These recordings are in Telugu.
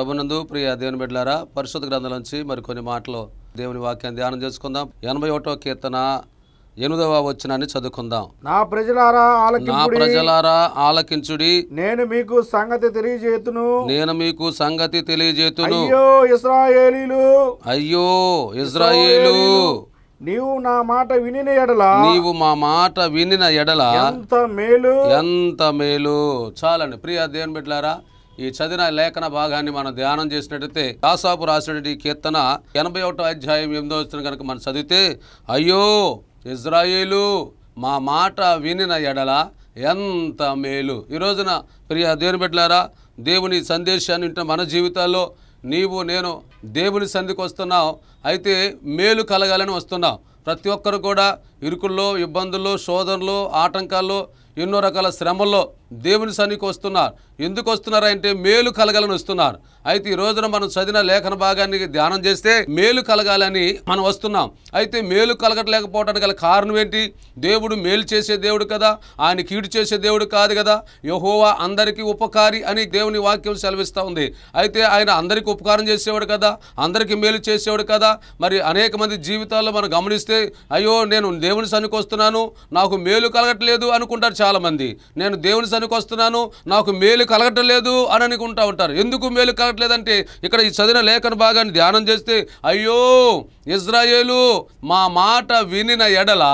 ప్రభునందు ప్రియ దేవుని బిడ్డలారా పరిశుద్ధ గ్రంథం నుంచి మరికొన్ని మాటలు దేవుని వాక్యాన్ని ధ్యానం చేసుకుందాం ఎనభై ఒకటో కీర్తన ఎనిమిదవ వచ్చినాన్ని చదువుకుందాం నా ప్రజలారా నా ప్రజలారా ఆలకించుడి నేను మీకు సంగతి తెలియజేతును నేను మీకు సంగతి తెలియజేతును అయ్యో ఇస్రాయేలీలు అయ్యో ఇజ్రాయేలు నీవు నా మాట వినిన ఎడల నీవు మా మాట వినిన ఎడల ఎంత మేలు ఎంత మేలు చాలండి ప్రియా దేవుని బిడ్డలారా ఈ చదివిన లేఖన భాగాన్ని మనం ధ్యానం చేసినట్టయితే దాసాపు రాసినటువంటి కీర్తన ఎనభై ఒకటో అధ్యాయం ఎనిమిదో వచ్చిన కనుక మనం చదివితే అయ్యో ఇజ్రాయేలు మా మాట వినిన ఎడల ఎంత మేలు ఈ రోజున ప్రియ దేవుని బిడ్డలారా దేవుని సందేశాన్ని వింటున్న మన జీవితాల్లో నీవు నేను దేవుని సంధికి వస్తున్నావు అయితే మేలు కలగాలని వస్తున్నావు ప్రతి ఒక్కరు కూడా ఇరుకుల్లో ఇబ్బందుల్లో శోధనలు ఆటంకాల్లో ఎన్నో రకాల శ్రమల్లో దేవుని సన్నికి వస్తున్నారు ఎందుకు వస్తున్నారంటే మేలు కలగాలని వస్తున్నారు అయితే ఈ రోజున మనం చదివిన లేఖన భాగాన్ని ధ్యానం చేస్తే మేలు కలగాలని మనం వస్తున్నాం అయితే మేలు కలగట్లేకపోవడానికి గల కారణం ఏంటి దేవుడు మేలు చేసే దేవుడు కదా ఆయన కీడు చేసే దేవుడు కాదు కదా యహోవా అందరికీ ఉపకారి అని దేవుని వాక్యం సెలవిస్తూ ఉంది అయితే ఆయన అందరికీ ఉపకారం చేసేవాడు కదా అందరికీ మేలు చేసేవాడు కదా మరి అనేక మంది జీవితాల్లో మనం గమనిస్తే అయ్యో నేను దేవుని సన్నికి వస్తున్నాను నాకు మేలు కలగట్లేదు అనుకుంటారు చాలామంది నేను దేవుని దానికి వస్తున్నాను నాకు మేలు కలగటం లేదు అని అనుకుంటా ఉంటారు ఎందుకు మేలు కలగట్లేదంటే ఇక్కడ ఈ చదివిన లేఖను భాగాన్ని ధ్యానం చేస్తే అయ్యో ఇజ్రాయేలు మా మాట వినిన ఎడల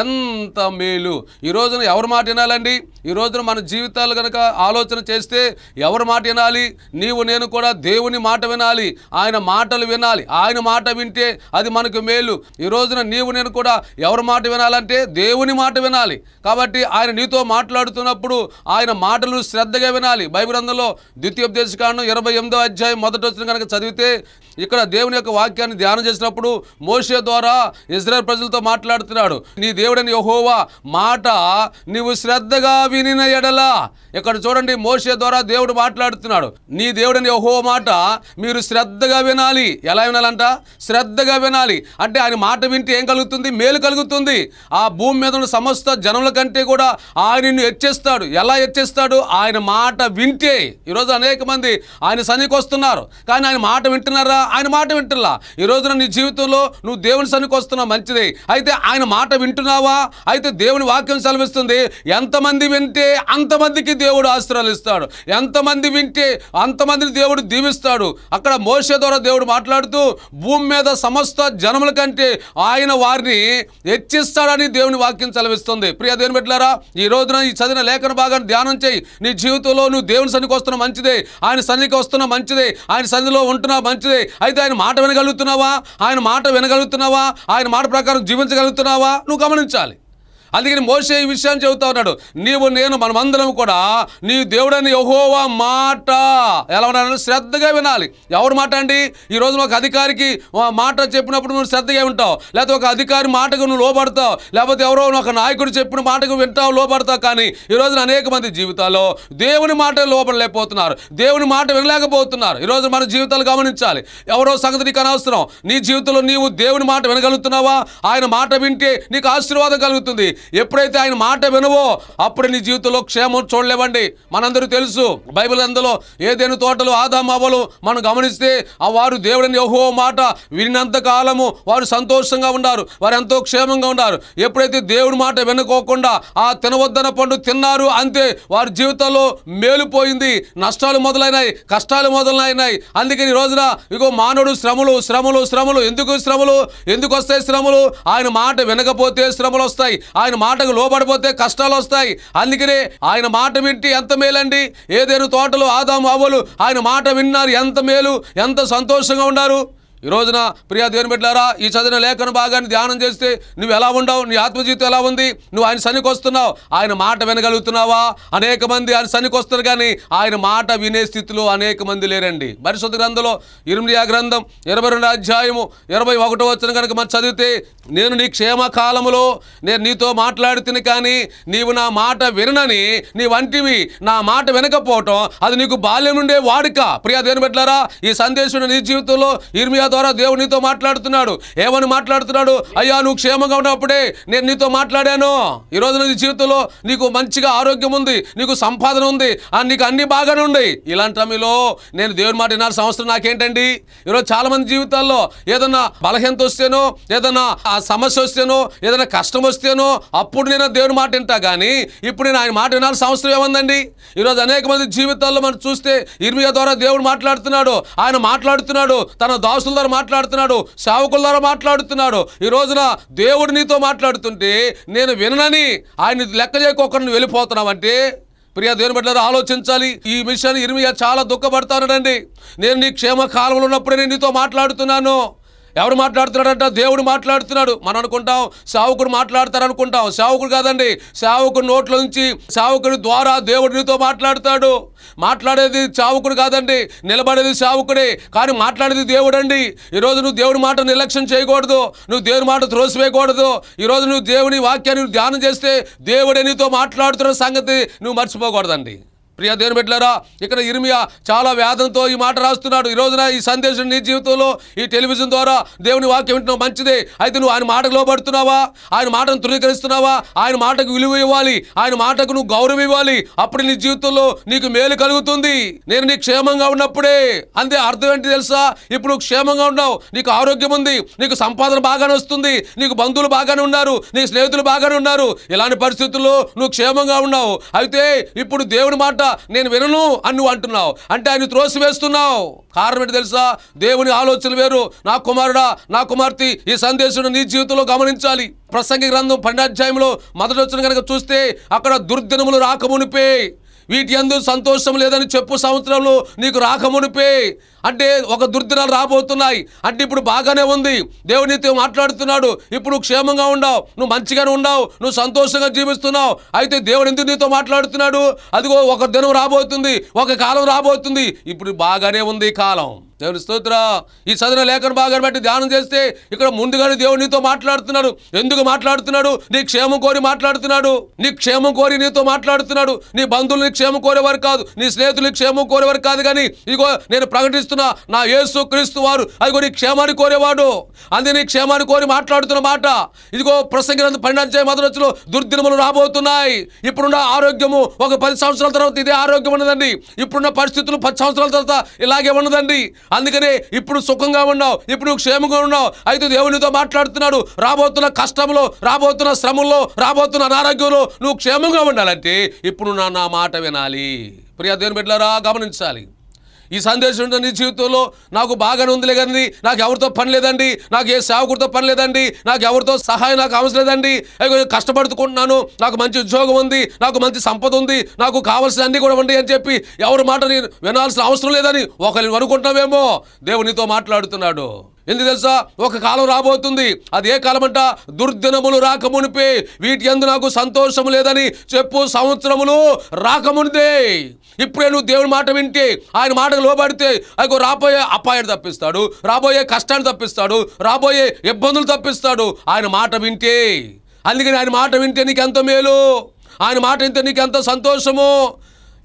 ఎంత మేలు ఈ రోజున ఎవరి మాట వినాలండి ఈ రోజున మన జీవితాలు కనుక ఆలోచన చేస్తే ఎవరి మాట వినాలి నీవు నేను కూడా దేవుని మాట వినాలి ఆయన మాటలు వినాలి ఆయన మాట వింటే అది మనకు మేలు ఈ రోజున నీవు నేను కూడా ఎవరి మాట వినాలంటే దేవుని మాట వినాలి కాబట్టి ఆయన నీతో మాట్లాడుతున్నప్పుడు ఆయన మాటలు శ్రద్ధగా వినాలి బైబిలందులో ద్వితీయోపదేశకాండం ఇరవై ఎనిమిదో అధ్యాయం మొదటి వచ్చిన కనుక చదివితే ఇక్కడ దేవుని యొక్క వాక్యాన్ని ధ్యానం చేసినప్పుడు మోషే ద్వారా ఇజ్రాయల్ ప్రజలతో మాట్లాడుతున్నాడు నీ దేవుడని యహోవా మాట నీవు శ్రద్ధగా వినిన ఎడలా ఇక్కడ చూడండి మోషే ద్వారా దేవుడు మాట్లాడుతున్నాడు నీ దేవుడని యహోవ మాట మీరు శ్రద్ధగా వినాలి ఎలా వినాలంట శ్రద్ధగా వినాలి అంటే ఆయన మాట వింటే ఏం కలుగుతుంది మేలు కలుగుతుంది ఆ భూమి మీద ఉన్న సమస్త జనముల కంటే కూడా ఆయన నిన్ను ఎలా ఎలా ఎక్కిస్తాడు ఆయన మాట వింటే ఈరోజు అనేక మంది ఆయన సన్నికి వస్తున్నారు కానీ ఆయన మాట వింటున్నారా ఆయన మాట వింటున్నా ఈరోజున నీ జీవితంలో నువ్వు దేవుని సన్నికి వస్తున్నావు మంచిది అయితే ఆయన మాట వింటున్నావా అయితే దేవుని వాక్యం సెలవిస్తుంది ఎంతమంది వింటే అంతమందికి దేవుడు ఆశ్రయాలు ఇస్తాడు ఎంతమంది వింటే అంతమందిని దేవుడు దీవిస్తాడు అక్కడ మోస ద్వారా దేవుడు మాట్లాడుతూ భూమి మీద సమస్త జనముల కంటే ఆయన వారిని హెచ్చిస్తాడని దేవుని వాక్యం సెలవిస్తుంది ప్రియా దేవుని పెట్టారా ఈ రోజున ఈ చదివిన లేఖన బాగా ధ్యానం చేయి నీ జీవితంలో నువ్వు దేవుని సన్నికి వస్తున్న మంచిదే ఆయన సన్నికి వస్తున్న మంచిదే ఆయన సన్నిలో ఉంటున్నా మంచిదే అయితే ఆయన మాట వినగలుగుతున్నావా ఆయన మాట వినగలుగుతున్నావా ఆయన మాట ప్రకారం జీవించగలుగుతున్నావా నువ్వు గమనించాలి అందుకని మోసే ఈ విషయాన్ని చెబుతా ఉన్నాడు నీవు నేను మనమందరం కూడా నీ దేవుడని యహోవా మాట ఎలా ఉన్నాడని శ్రద్ధగా వినాలి ఎవరు మాట అండి ఈరోజు ఒక అధికారికి మాట చెప్పినప్పుడు నువ్వు శ్రద్ధగా వింటావు లేకపోతే ఒక అధికారి మాటకు నువ్వు లోపడతావు లేకపోతే ఎవరో ఒక నాయకుడు చెప్పిన మాటకు వింటావు లోపడతావు కానీ ఈరోజు అనేక మంది జీవితాల్లో దేవుని మాట లోపడలేకపోతున్నారు దేవుని మాట వినలేకపోతున్నారు ఈరోజు మన జీవితాలు గమనించాలి ఎవరో సంగతి నీకు అనవసరం నీ జీవితంలో నీవు దేవుని మాట వినగలుగుతున్నావా ఆయన మాట వింటే నీకు ఆశీర్వాదం కలుగుతుంది ఎప్పుడైతే ఆయన మాట వినవో అప్పుడు నీ జీవితంలో క్షేమం చూడలేవండి మనందరూ తెలుసు బైబిల్ అందులో ఏదైనా తోటలు ఆదాం అవ్వలు మనం గమనిస్తే ఆ వారు దేవుడిని ఓహో మాట వినంత కాలము వారు సంతోషంగా ఉన్నారు వారు ఎంతో క్షేమంగా ఉన్నారు ఎప్పుడైతే దేవుడి మాట వినుకోకుండా ఆ తినవద్దన పండు తిన్నారు అంతే వారి జీవితంలో మేలుపోయింది నష్టాలు మొదలైనాయి కష్టాలు మొదలైనాయి అందుకని రోజున ఇగో మానవుడు శ్రమలు శ్రమలు శ్రమలు ఎందుకు శ్రమలు ఎందుకు వస్తాయి శ్రమలు ఆయన మాట వినకపోతే శ్రమలు వస్తాయి ఆ ఆయన మాటకు లోపడిపోతే కష్టాలు వస్తాయి అందుకనే ఆయన మాట వింటే ఎంత మేలండి ఏదేను తోటలు ఆదాము అవ్వలు ఆయన మాట విన్నారు ఎంత మేలు ఎంత సంతోషంగా ఉన్నారు ఈ రోజున ప్రియా దేవుని బిడ్డారా ఈ చదివిన లేఖను భాగాన్ని ధ్యానం చేస్తే నువ్వు ఎలా ఉండవు నీ ఆత్మజీవితం ఎలా ఉంది నువ్వు ఆయన సన్నికి వస్తున్నావు ఆయన మాట వినగలుగుతున్నావా అనేక మంది ఆయన సన్నికి వస్తారు కానీ ఆయన మాట వినే స్థితిలో అనేక మంది లేరండి పరిశుద్ధ గ్రంథంలో ఇరుమియా గ్రంథం ఇరవై రెండు అధ్యాయము ఇరవై ఒకటో వచ్చిన కనుక మరి చదివితే నేను నీ క్షేమ కాలములో నేను నీతో మాట్లాడుతుని కానీ నీవు నా మాట వినని నీ వంటివి నా మాట వినకపోవటం అది నీకు బాల్యం నుండే వాడుక ప్రియా దేని బిడ్డారా ఈ సందేశం నీ జీవితంలో ఇర్మియాతో ద్వారా దేవుడు నీతో మాట్లాడుతున్నాడు ఏమని మాట్లాడుతున్నాడు అయ్యా నువ్వు క్షేమంగా ఉన్నప్పుడే నేను నీతో మాట్లాడాను ఈరోజు నీ జీవితంలో నీకు మంచిగా ఆరోగ్యం ఉంది నీకు సంపాదన ఉంది నీకు అన్ని బాగానే ఉన్నాయి ఇలాంటి మీలో నేను దేవుని మాట వినాల్సిన సంవత్సరం నాకేంటండి ఈరోజు చాలామంది జీవితాల్లో ఏదన్నా బలహీనత వస్తేనో ఏదన్నా సమస్య వస్తేనో ఏదైనా కష్టం వస్తేనో అప్పుడు నేను దేవుని మాట వింటా కానీ ఇప్పుడు నేను ఆయన మాట వినాలి సంవత్సరం ఏముందండి ఈరోజు అనేక మంది జీవితాల్లో మనం చూస్తే ఇర్మియా ద్వారా దేవుడు మాట్లాడుతున్నాడు ఆయన మాట్లాడుతున్నాడు తన దాసుల ద్వారా ద్వారా మాట్లాడుతున్నాడు ద్వారా మాట్లాడుతున్నాడు ఈ రోజున దేవుడు నీతో మాట్లాడుతుంటే నేను వినని ఆయన లెక్క చేయకోకుండా వెళ్ళిపోతున్నామంటే ప్రియ దేవుని బట్టి ఆలోచించాలి ఈ మిషన్ ఇరిమియా చాలా దుఃఖపడతానండి నేను నీ క్షేమ కాలంలో ఉన్నప్పుడే నేను నీతో మాట్లాడుతున్నాను ఎవరు మాట్లాడుతున్నాడంట దేవుడు మాట్లాడుతున్నాడు మనం అనుకుంటాం సావుకుడు అనుకుంటాం సావుకుడు కాదండి సావుకుడు నోట్ల నుంచి సావుకుడి ద్వారా దేవుడితో మాట్లాడతాడు మాట్లాడుతాడు మాట్లాడేది చావుకుడు కాదండి నిలబడేది సావుకుడే కానీ మాట్లాడేది దేవుడండి ఈరోజు నువ్వు దేవుడి మాట నిర్లక్ష్యం చేయకూడదు నువ్వు దేవుడి మాట త్రోసివేయకూడదు ఈరోజు నువ్వు దేవుని వాక్యాన్ని ధ్యానం చేస్తే దేవుడినితో నీతో మాట్లాడుతున్న సంగతి నువ్వు మర్చిపోకూడదండి ప్రియ దేవుని బిడ్డలారా ఇక్కడ ఇరిమియా చాలా వేదంతో ఈ మాట రాస్తున్నాడు ఈ రోజున ఈ సందేశం నీ జీవితంలో ఈ టెలివిజన్ ద్వారా దేవుని వాక్యం వింటున్నావు మంచిదే అయితే నువ్వు ఆయన మాటకు లోబడుతున్నావా ఆయన మాటను ధృవీకరిస్తున్నావా ఆయన మాటకు విలువ ఇవ్వాలి ఆయన మాటకు నువ్వు గౌరవం ఇవ్వాలి అప్పుడు నీ జీవితంలో నీకు మేలు కలుగుతుంది నేను నీ క్షేమంగా ఉన్నప్పుడే అంతే అర్థం ఏంటి తెలుసా ఇప్పుడు క్షేమంగా ఉన్నావు నీకు ఆరోగ్యం ఉంది నీకు సంపాదన బాగానే వస్తుంది నీకు బంధువులు బాగానే ఉన్నారు నీ స్నేహితులు బాగానే ఉన్నారు ఇలాంటి పరిస్థితుల్లో నువ్వు క్షేమంగా ఉన్నావు అయితే ఇప్పుడు దేవుని మాట తెలుసా నేను వినను అని నువ్వు అంటున్నావు అంటే ఆయన త్రోసివేస్తున్నావు కారణం ఏంటి తెలుసా దేవుని ఆలోచనలు వేరు నా కుమారుడా నా కుమార్తె ఈ సందేశం నీ జీవితంలో గమనించాలి ప్రసంగి గ్రంథం పండాధ్యాయంలో మొదటి వచ్చిన కనుక చూస్తే అక్కడ దుర్దినములు రాకమునిపే వీటి అందు సంతోషం లేదని చెప్పు సంవత్సరంలో నీకు రాకమునిపే అంటే ఒక దుర్దినాలు రాబోతున్నాయి అంటే ఇప్పుడు బాగానే ఉంది దేవునితో మాట్లాడుతున్నాడు ఇప్పుడు క్షేమంగా ఉండవు నువ్వు మంచిగానే ఉండవు నువ్వు సంతోషంగా జీవిస్తున్నావు అయితే దేవుడు ఎందుకు నీతో మాట్లాడుతున్నాడు అదిగో ఒక దినం రాబోతుంది ఒక కాలం రాబోతుంది ఇప్పుడు బాగానే ఉంది కాలం దేవుని స్తోత్ర ఈ చదువు లేఖను బాగా బట్టి ధ్యానం చేస్తే ఇక్కడ ముందుగానే దేవుడు నీతో మాట్లాడుతున్నాడు ఎందుకు మాట్లాడుతున్నాడు నీ క్షేమం కోరి మాట్లాడుతున్నాడు నీ క్షేమం కోరి నీతో మాట్లాడుతున్నాడు నీ బంధువులని క్షేమం కోరేవారు కాదు నీ స్నేహితులని క్షేమం కోరేవారు కాదు కానీ ఇగో నేను ప్రకటిస్తున్న నా యేసు క్రీస్తు వారు అదిగో నీ క్షేమాన్ని కోరేవాడు అది నీ క్షేమాన్ని కోరి మాట్లాడుతున్న మాట ఇదిగో ప్రసంగినంత పండించే మధురచులు దుర్దినములు రాబోతున్నాయి ఇప్పుడున్న ఆరోగ్యము ఒక పది సంవత్సరాల తర్వాత ఇదే ఆరోగ్యం ఉన్నదండి ఇప్పుడున్న పరిస్థితులు పది సంవత్సరాల తర్వాత ఇలాగే ఉన్నదండి అందుకనే ఇప్పుడు సుఖంగా ఉన్నావు ఇప్పుడు నువ్వు క్షేమంగా ఉన్నావు అయితే దేవునితో మాట్లాడుతున్నాడు రాబోతున్న కష్టంలో రాబోతున్న శ్రమంలో రాబోతున్న అనారోగ్యంలో నువ్వు క్షేమంగా ఉండాలంటే ఇప్పుడు నా నా మాట వినాలి ప్రియా దేవుని బిడ్డలారా గమనించాలి ఈ సందేశం నీ జీవితంలో నాకు బాగానే ఉందిలే కానీ నాకు ఎవరితో పని లేదండి నాకు ఏ సేవకుడితో పని లేదండి నాకు ఎవరితో సహాయం నాకు అవసరం లేదండి కష్టపడుతుకుంటున్నాను నాకు మంచి ఉద్యోగం ఉంది నాకు మంచి సంపద ఉంది నాకు కావాల్సిన అన్నీ కూడా ఉండి అని చెప్పి ఎవరి మాట నేను వినాల్సిన అవసరం లేదని ఒకరిని అనుకుంటున్నావేమో దేవునితో మాట్లాడుతున్నాడు ఎందుకు తెలుసా ఒక కాలం రాబోతుంది అది ఏ కాలం అంట దుర్దినములు రాకమునిపే వీటి ఎందు నాకు సంతోషం లేదని చెప్పు సంవత్సరములు రాకమునిదే ఇప్పుడే నువ్వు దేవుని మాట వింటే ఆయన మాటకు లోబడితే ఆయన రాబోయే అపాయాన్ని తప్పిస్తాడు రాబోయే కష్టాన్ని తప్పిస్తాడు రాబోయే ఇబ్బందులు తప్పిస్తాడు ఆయన మాట వింటే అందుకని ఆయన మాట వింటే నీకు ఎంత మేలు ఆయన మాట వింటే నీకు ఎంత సంతోషము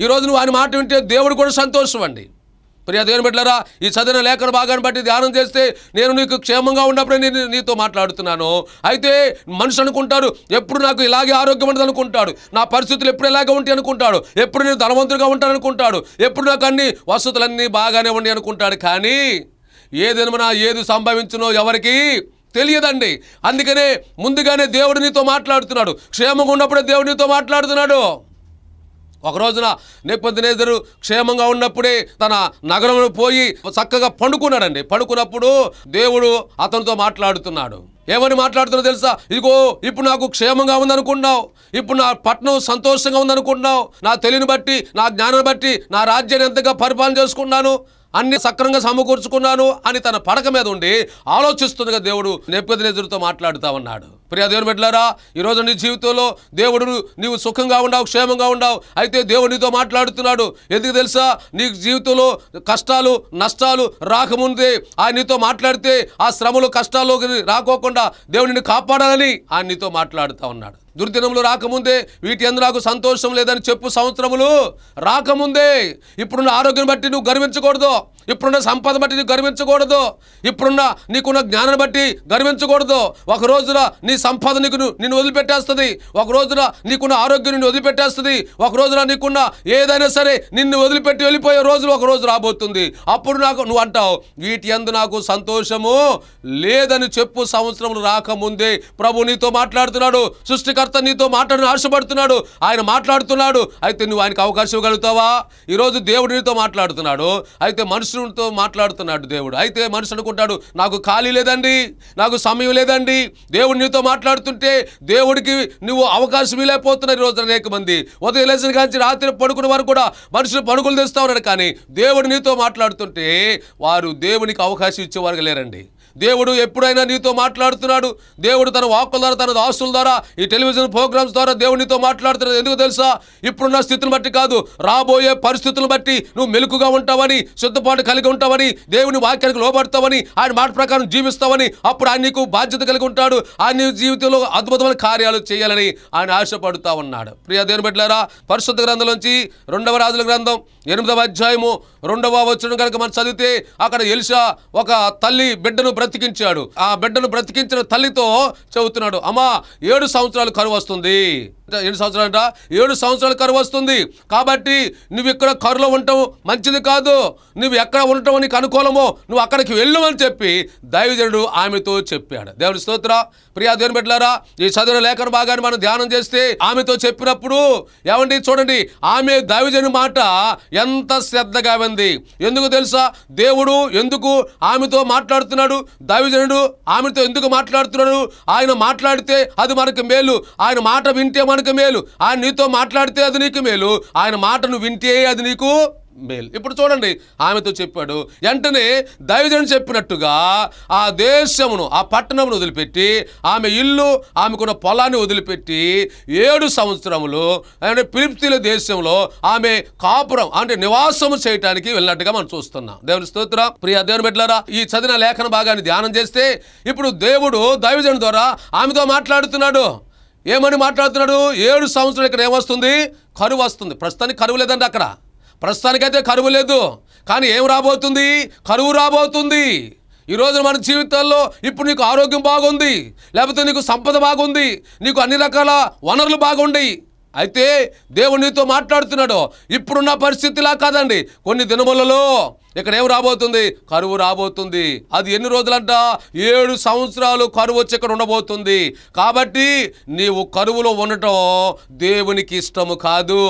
ఈరోజు నువ్వు ఆయన మాట వింటే దేవుడు కూడా సంతోషం అండి ప్రియా దేవుని బిడ్డరా ఈ చదివిన లేఖన భాగాన్ని బట్టి ధ్యానం చేస్తే నేను నీకు క్షేమంగా ఉన్నప్పుడే నేను నీతో మాట్లాడుతున్నాను అయితే మనిషి అనుకుంటాడు ఎప్పుడు నాకు ఇలాగే ఆరోగ్యం ఉండదు అనుకుంటాడు నా పరిస్థితులు ఎప్పుడు ఇలాగే ఉంటాయి అనుకుంటాడు ఎప్పుడు నేను ధనవంతుడిగా ఉంటాను అనుకుంటాడు ఎప్పుడు నాకు అన్ని వసతులన్నీ బాగానే ఉన్నాయి అనుకుంటాడు కానీ ఏదైనా ఏది సంభవించునో ఎవరికి తెలియదండి అందుకనే ముందుగానే దేవుడు నీతో మాట్లాడుతున్నాడు క్షేమంగా ఉన్నప్పుడే దేవుడు మాట్లాడుతున్నాడు ఒక రోజున నెప్పతినేజరు క్షేమంగా ఉన్నప్పుడే తన నగరంలో పోయి చక్కగా పండుకున్నాడండి పండుకున్నప్పుడు దేవుడు అతనితో మాట్లాడుతున్నాడు ఏమని మాట్లాడుతున్నా తెలుసా ఇదిగో ఇప్పుడు నాకు క్షేమంగా ఉందనుకున్నావు ఇప్పుడు నా పట్టణం సంతోషంగా ఉందనుకున్నావు నా తెలివిని బట్టి నా జ్ఞానాన్ని బట్టి నా రాజ్యాన్ని ఎంతగా పరిపాలన చేసుకున్నాను అన్ని సక్రంగా సమకూర్చుకున్నాను అని తన పడక మీద ఉండి ఆలోచిస్తుందిగా దేవుడు ఎదురుతో మాట్లాడుతూ ఉన్నాడు ప్రియా దేవుని బిడ్డలారా ఈరోజు నీ జీవితంలో దేవుడు నీవు సుఖంగా ఉండవు క్షేమంగా ఉండవు అయితే దేవుడు నీతో మాట్లాడుతున్నాడు ఎందుకు తెలుసా నీ జీవితంలో కష్టాలు నష్టాలు రాకముందే ఆయన నీతో మాట్లాడితే ఆ శ్రమలు కష్టాలు రాకోకుండా దేవుడిని కాపాడాలని ఆయన నీతో మాట్లాడుతూ ఉన్నాడు దుర్దినములు రాకముందే వీటి ఎందు నాకు సంతోషం లేదని చెప్పు సంవత్సరములు రాకముందే ఇప్పుడున్న ఆరోగ్యం బట్టి నువ్వు గర్వించకూడదు ఇప్పుడున్న సంపద బట్టి నీకు గర్వించకూడదు ఇప్పుడున్న నీకున్న జ్ఞానం బట్టి గర్వించకూడదు ఒక రోజున నీ సంపద నీకు నిన్ను వదిలిపెట్టేస్తుంది ఒక రోజున నీకున్న ఆరోగ్యం నిన్ను వదిలిపెట్టేస్తుంది ఒక రోజున నీకున్న ఏదైనా సరే నిన్ను వదిలిపెట్టి వెళ్ళిపోయే రోజులు ఒక రోజు రాబోతుంది అప్పుడు నాకు నువ్వు అంటావు వీటి ఎందు నాకు సంతోషము లేదని చెప్పు సంవత్సరములు రాకముందే ప్రభు నీతో మాట్లాడుతున్నాడు సృష్టికర్త నీతో మాట్లాడిన ఆశపడుతున్నాడు ఆయన మాట్లాడుతున్నాడు అయితే నువ్వు ఆయనకు అవకాశం ఇవ్వగలుగుతావా ఈరోజు దేవుడు నీతో మాట్లాడుతున్నాడు అయితే మనుషులు మనుషులతో మాట్లాడుతున్నాడు దేవుడు అయితే మనుషు అనుకుంటాడు నాకు ఖాళీ లేదండి నాకు సమయం లేదండి దేవుడు నీతో మాట్లాడుతుంటే దేవుడికి నువ్వు అవకాశం లేకపోతున్న ఈరోజు అనేక మంది ఉదయం లేచిన కానీ రాత్రి పడుకున్న వారు కూడా మనుషులు పడుకులు తెస్తా ఉన్నాడు కానీ దేవుడు నీతో మాట్లాడుతుంటే వారు దేవునికి అవకాశం ఇచ్చేవారు లేరండి దేవుడు ఎప్పుడైనా నీతో మాట్లాడుతున్నాడు దేవుడు తన వాక్కుల ద్వారా తన ఆస్తుల ద్వారా ఈ టెలివిజన్ ప్రోగ్రామ్స్ ద్వారా దేవునితో మాట్లాడుతున్నాడు ఎందుకు తెలుసా ఇప్పుడున్న స్థితిని బట్టి కాదు రాబోయే పరిస్థితులను బట్టి నువ్వు మెలుకుగా ఉంటావని సిద్ధపాటు కలిగి ఉంటావని దేవుని వాక్యానికి లోబడతావని ఆయన మాట ప్రకారం జీవిస్తావని అప్పుడు ఆయన నీకు బాధ్యత కలిగి ఉంటాడు ఆయన జీవితంలో అద్భుతమైన కార్యాలు చేయాలని ఆయన ఆశపడుతూ ఉన్నాడు ప్రియా దేవుని బిడ్డారా పరిశుద్ధ గ్రంథం నుంచి రెండవ రాజుల గ్రంథం ఎనిమిదవ అధ్యాయము రెండవ వచ్చిన కనుక మనం చదివితే అక్కడ ఎలిషా ఒక తల్లి బిడ్డను బ్రతికించాడు ఆ బిడ్డను బ్రతికించిన తల్లితో చెబుతున్నాడు అమ్మా ఏడు సంవత్సరాలు కరువు వస్తుంది ఏడు సంవత్సరాలట ఏడు సంవత్సరాలు కరువు వస్తుంది కాబట్టి నువ్వు ఇక్కడ కరులో ఉండటం మంచిది కాదు నువ్వు ఎక్కడ ఉండటం నీకు అనుకూలమో నువ్వు అక్కడికి వెళ్ళమని చెప్పి దైవజనుడు ఆమెతో చెప్పాడు దేవుడి స్తోత్ర ప్రియా దేవుని పెట్టారా ఈ చదువు లేఖన భాగాన్ని మనం ధ్యానం చేస్తే ఆమెతో చెప్పినప్పుడు ఏమండి చూడండి ఆమె దైవజని మాట ఎంత శ్రద్ధగా ఉంది ఎందుకు తెలుసా దేవుడు ఎందుకు ఆమెతో మాట్లాడుతున్నాడు దైవజనుడు ఆమెతో ఎందుకు మాట్లాడుతున్నాడు ఆయన మాట్లాడితే అది మనకి మేలు ఆయన మాట వింటే మనకు వాడుక మేలు ఆయన నీతో మాట్లాడితే అది నీకు మేలు ఆయన మాటను వింటే అది నీకు మేలు ఇప్పుడు చూడండి ఆమెతో చెప్పాడు వెంటనే దైవజను చెప్పినట్టుగా ఆ దేశమును ఆ పట్టణమును వదిలిపెట్టి ఆమె ఇల్లు ఆమెకున్న పొలాన్ని వదిలిపెట్టి ఏడు సంవత్సరములు అంటే పిలిప్తిల దేశంలో ఆమె కాపురం అంటే నివాసము చేయటానికి వెళ్ళినట్టుగా మనం చూస్తున్నాం దేవుని స్తోత్ర ప్రియ దేవుని బిడ్డలారా ఈ చదివిన లేఖన భాగాన్ని ధ్యానం చేస్తే ఇప్పుడు దేవుడు దైవజను ద్వారా ఆమెతో మాట్లాడుతున్నాడు ఏమని మాట్లాడుతున్నాడు ఏడు సంవత్సరాలు ఇక్కడ ఏమొస్తుంది కరువు వస్తుంది ప్రస్తుతానికి కరువు లేదండి అక్కడ ప్రస్తుతానికైతే కరువు లేదు కానీ ఏం రాబోతుంది కరువు రాబోతుంది ఈరోజు మన జీవితాల్లో ఇప్పుడు నీకు ఆరోగ్యం బాగుంది లేకపోతే నీకు సంపద బాగుంది నీకు అన్ని రకాల వనరులు బాగుండి అయితే దేవునితో మాట్లాడుతున్నాడు ఇప్పుడున్న పరిస్థితిలా కాదండి కొన్ని దినములలో ఇక్కడ ఏం రాబోతుంది కరువు రాబోతుంది అది ఎన్ని రోజులంట ఏడు సంవత్సరాలు కరువు వచ్చి ఇక్కడ ఉండబోతుంది కాబట్టి నీవు కరువులో ఉండటం దేవునికి ఇష్టము కాదు